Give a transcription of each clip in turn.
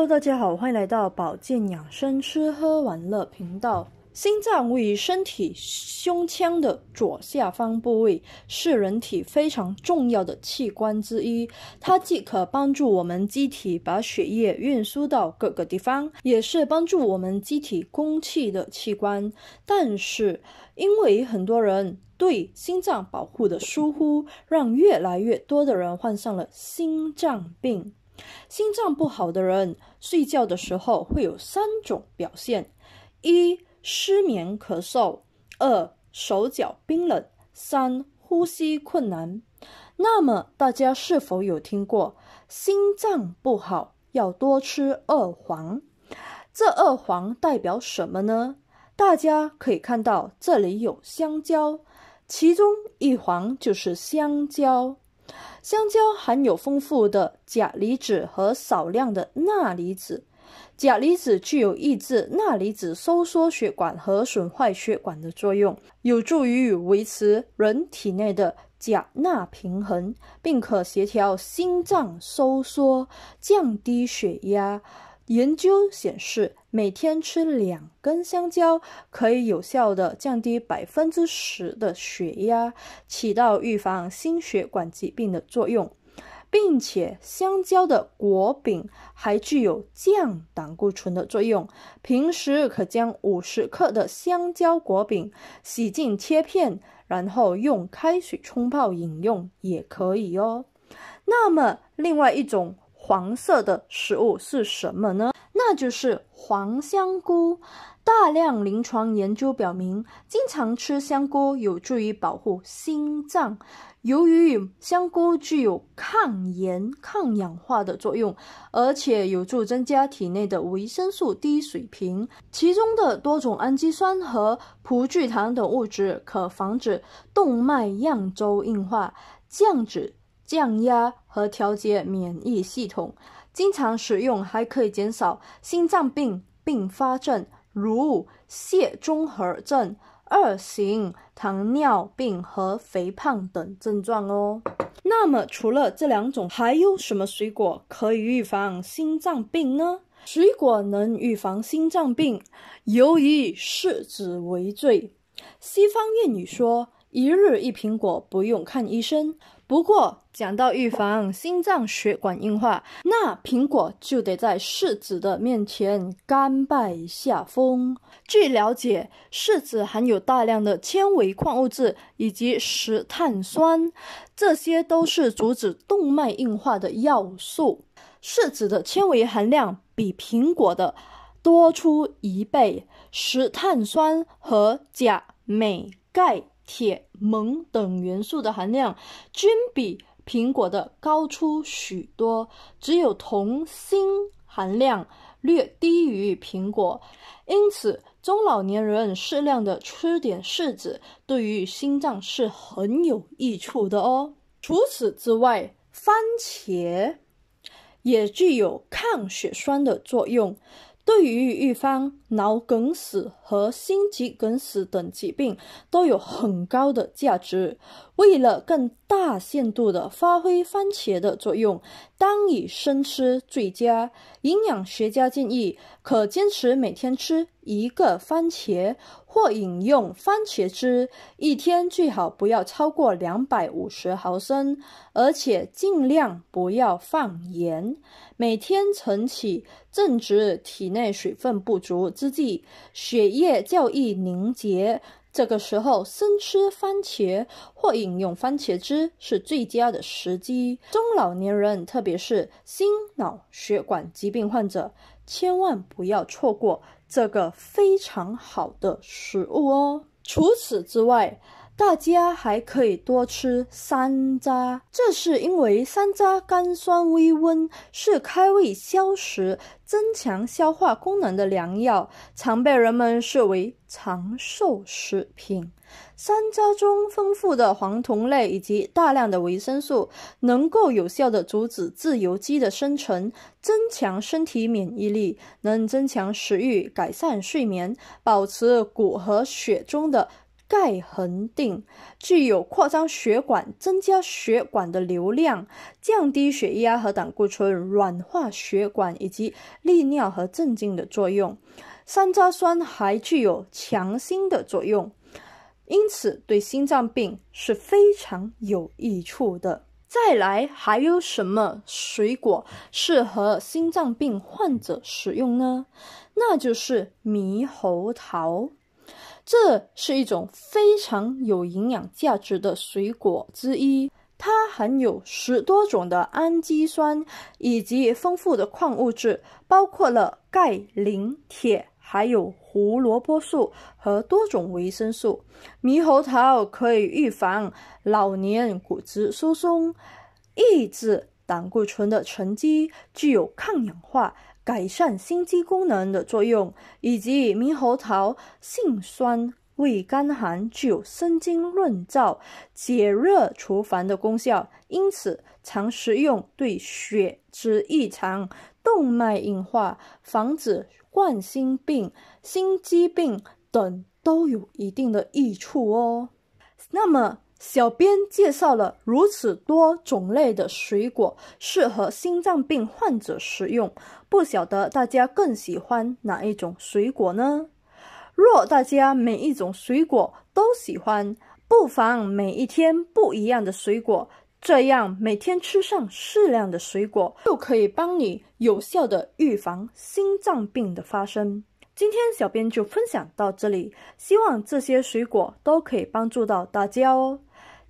Hello，大家好，欢迎来到保健养生、吃喝玩乐频道。心脏位于身体胸腔的左下方部位，是人体非常重要的器官之一。它既可帮助我们机体把血液运输到各个地方，也是帮助我们机体供气的器官。但是，因为很多人对心脏保护的疏忽，让越来越多的人患上了心脏病。心脏不好的人睡觉的时候会有三种表现：一、失眠、咳嗽；二、手脚冰冷；三、呼吸困难。那么大家是否有听过心脏不好要多吃二黄？这二黄代表什么呢？大家可以看到这里有香蕉，其中一黄就是香蕉。香蕉含有丰富的钾离子和少量的钠离子，钾离子具有抑制钠离子收缩血管和损坏血管的作用，有助于维持人体内的钾钠平衡，并可协调心脏收缩，降低血压。研究显示，每天吃两根香蕉可以有效地降低百分之十的血压，起到预防心血管疾病的作用，并且香蕉的果饼还具有降胆固醇的作用。平时可将五十克的香蕉果饼洗净切片，然后用开水冲泡饮用，也可以哦。那么，另外一种。黄色的食物是什么呢？那就是黄香菇。大量临床研究表明，经常吃香菇有助于保护心脏。由于香菇具有抗炎、抗氧化的作用，而且有助增加体内的维生素 D 水平。其中的多种氨基酸和葡聚糖等物质，可防止动脉样粥硬化、降脂。降压和调节免疫系统，经常使用还可以减少心脏病并发症、如血综合症、二型糖尿病和肥胖等症状哦。那么，除了这两种，还有什么水果可以预防心脏病呢？水果能预防心脏病，由于柿子为最。西方谚语说。一日一苹果，不用看医生。不过，讲到预防心脏血管硬化，那苹果就得在柿子的面前甘拜下风。据了解，柿子含有大量的纤维、矿物质以及石碳酸，这些都是阻止动脉硬化的要素。柿子的纤维含量比苹果的多出一倍，石碳酸和钾、镁。钙、铁、锰等元素的含量均比苹果的高出许多，只有铜、锌含量略低于苹果。因此，中老年人适量的吃点柿子，对于心脏是很有益处的哦。除此之外，番茄也具有抗血栓的作用。对于预防脑梗死和心肌梗死等疾病都有很高的价值。为了更大限度地发挥番茄的作用，当以生吃最佳。营养学家建议，可坚持每天吃一个番茄或饮用番茄汁，一天最好不要超过两百五十毫升，而且尽量不要放盐。每天晨起，正值体内水分不足之际，血液较易凝结。这个时候，生吃番茄或饮用番茄汁是最佳的时机。中老年人，特别是心脑血管疾病患者，千万不要错过这个非常好的食物哦。除此之外，大家还可以多吃山楂，这是因为山楂甘酸微温，是开胃消食、增强消化功能的良药，常被人们视为长寿食品。山楂中丰富的黄酮类以及大量的维生素，能够有效的阻止自由基的生成，增强身体免疫力，能增强食欲、改善睡眠、保持骨和血中的。钙恒定具有扩张血管、增加血管的流量、降低血压和胆固醇、软化血管以及利尿和镇静的作用。山楂酸还具有强心的作用，因此对心脏病是非常有益处的。再来，还有什么水果适合心脏病患者食用呢？那就是猕猴桃。这是一种非常有营养价值的水果之一，它含有十多种的氨基酸以及丰富的矿物质，包括了钙、磷、铁，还有胡萝卜素和多种维生素。猕猴桃可以预防老年骨质疏松，抑制胆固醇的沉积，具有抗氧化。改善心肌功能的作用，以及猕猴桃性酸、味甘寒，具有生津润燥、解热除烦的功效。因此，常食用对血脂异常、动脉硬化、防止冠心病、心肌病等都有一定的益处哦。那么，小编介绍了如此多种类的水果适合心脏病患者食用，不晓得大家更喜欢哪一种水果呢？若大家每一种水果都喜欢，不妨每一天不一样的水果，这样每天吃上适量的水果，就可以帮你有效的预防心脏病的发生。今天小编就分享到这里，希望这些水果都可以帮助到大家哦。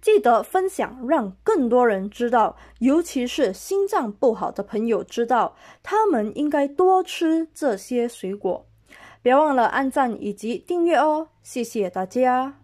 记得分享，让更多人知道，尤其是心脏不好的朋友知道，他们应该多吃这些水果。别忘了按赞以及订阅哦，谢谢大家。